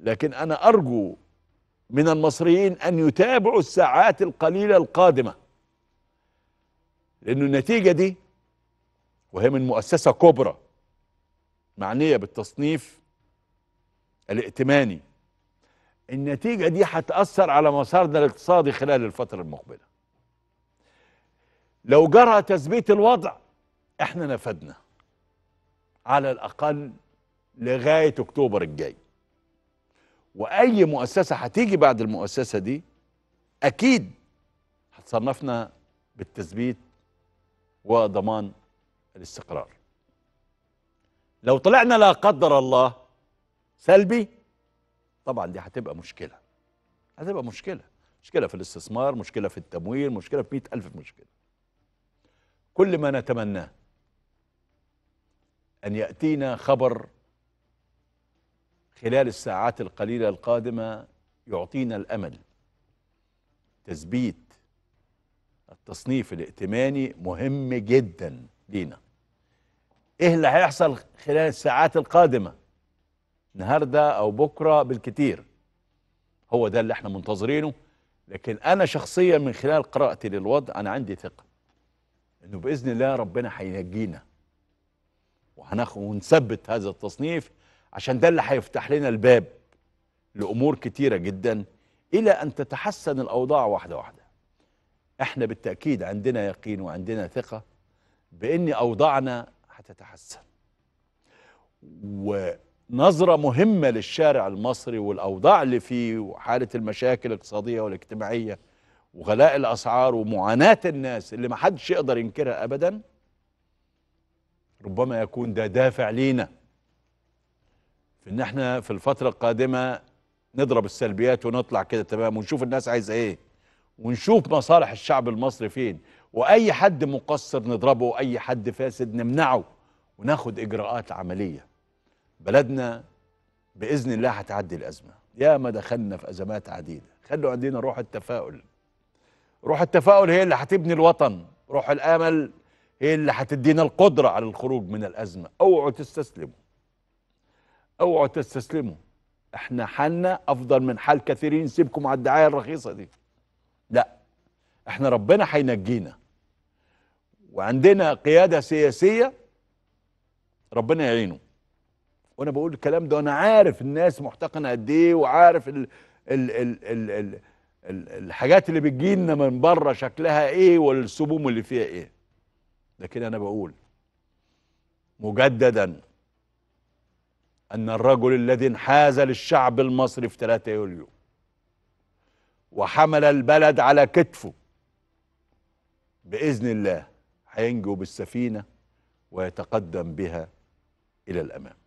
لكن انا ارجو من المصريين ان يتابعوا الساعات القليله القادمه لانه النتيجه دي وهي من مؤسسه كبرى معنيه بالتصنيف الائتماني النتيجه دي هتاثر على مسارنا الاقتصادي خلال الفتره المقبله لو جرى تثبيت الوضع احنا نفدنا على الاقل لغايه اكتوبر الجاي واي مؤسسه هتيجي بعد المؤسسه دي اكيد هتصنفنا بالتثبيت وضمان الاستقرار لو طلعنا لا قدر الله سلبي طبعا دي هتبقى مشكله هتبقى مشكله مشكله في الاستثمار مشكله في التمويل مشكله في مئة ألف مشكله كل ما نتمناه أن يأتينا خبر خلال الساعات القليلة القادمة يعطينا الأمل تثبيت التصنيف الائتماني مهم جدا لينا ايه اللي هيحصل خلال الساعات القادمة النهاردة او بكرة بالكتير هو ده اللي احنا منتظرينه لكن انا شخصيا من خلال قراءتي للوضع انا عندي ثقة انه باذن الله ربنا هينجينا ونثبت هذا التصنيف عشان ده اللي هيفتح لنا الباب لامور كتيره جدا الى ان تتحسن الاوضاع واحده واحده احنا بالتاكيد عندنا يقين وعندنا ثقه بان اوضاعنا هتتحسن ونظره مهمه للشارع المصري والاوضاع اللي فيه وحاله المشاكل الاقتصاديه والاجتماعيه وغلاء الاسعار ومعاناه الناس اللي ما حدش يقدر ينكرها ابدا ربما يكون ده دافع لينا في ان احنا في الفتره القادمه نضرب السلبيات ونطلع كده تمام ونشوف الناس عايزه ايه ونشوف مصالح الشعب المصري فين واي حد مقصر نضربه واي حد فاسد نمنعه وناخد اجراءات عمليه بلدنا باذن الله هتعدي الازمه يا ما دخلنا في ازمات عديده خلوا عندنا روح التفاؤل روح التفاؤل هي اللي هتبني الوطن روح الامل هي اللي هتدينا القدره على الخروج من الازمه اوعوا تستسلموا اوعوا تستسلموا احنا حالنا افضل من حال كثيرين سيبكم على الدعايه الرخيصه دي لا احنا ربنا هينجينا وعندنا قياده سياسيه ربنا يعينه وانا بقول الكلام ده وانا عارف الناس محتقنه قد ايه وعارف ال ال ال ال ال الحاجات اللي بتجي لنا من بره شكلها ايه والسموم اللي فيها ايه لكن انا بقول مجددا أن الرجل الذي انحاز للشعب المصري في 3 يوليو وحمل البلد على كتفه بإذن الله هينجو بالسفينة ويتقدم بها إلى الأمام